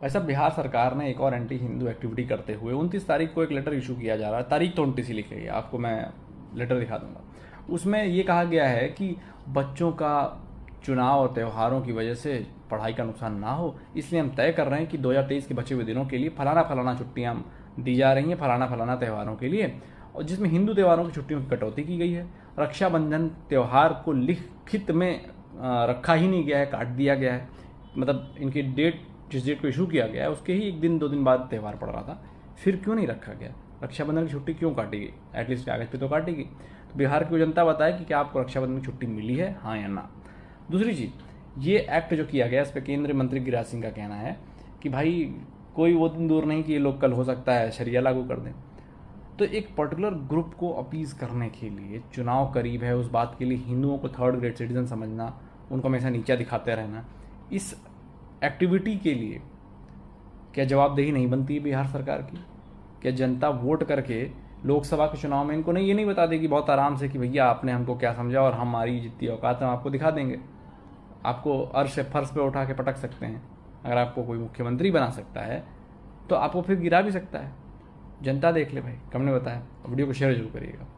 भाई साहब बिहार सरकार ने एक और एंटी हिंदू एक्टिविटी करते हुए उनतीस तारीख को एक लेटर इशू किया जा रहा है तारीख तो उनतीस ही लिख रही है आपको मैं लेटर दिखा दूंगा उसमें ये कहा गया है कि बच्चों का चुनाव और त्यौहारों की वजह से पढ़ाई का नुकसान ना हो इसलिए हम तय कर रहे हैं कि 2023 के बचे हुए दिनों के लिए फलाना फलाना छुट्टियाँ दी जा रही हैं फलाना फलाना त्यौहारों के लिए और जिसमें हिंदू त्यौहारों की छुट्टियों की कटौती की गई है रक्षाबंधन त्यौहार को लिखित में रखा ही नहीं गया है काट दिया गया है मतलब इनकी डेट जिस डेट को इशू किया गया है उसके ही एक दिन दो दिन बाद त्यौहार पड़ रहा था फिर क्यों नहीं रखा गया रक्षाबंधन की छुट्टी क्यों काटी गई एटलीस्ट कागज पे तो काटी गई तो बिहार की जनता बताए कि क्या आपको रक्षाबंधन की छुट्टी मिली है हाँ या ना दूसरी चीज़ ये एक्ट जो किया गया इस पर केंद्रीय मंत्री गिरिराज सिंह का कहना है कि भाई कोई वो दिन दूर नहीं कि ये लोग कल हो सकता है शरिया लागू कर दें तो एक पर्टिकुलर ग्रुप को अपीज करने के लिए चुनाव करीब है उस बात के लिए हिंदुओं को थर्ड ग्रेड सिटीजन समझना उनको हमेशा नीचा दिखाते रहना इस एक्टिविटी के लिए क्या जवाबदेही नहीं बनती है बिहार सरकार की क्या जनता वोट करके लोकसभा के चुनाव में इनको नहीं ये नहीं बता देगी बहुत आराम से कि भैया आपने हमको क्या समझा और हमारी जितनी औकात हम आपको दिखा देंगे आपको अर्श से फर्श पर उठा के पटक सकते हैं अगर आपको कोई मुख्यमंत्री बना सकता है तो आपको फिर गिरा भी सकता है जनता देख ले भाई कम ने बताया वीडियो को शेयर जरूर करिएगा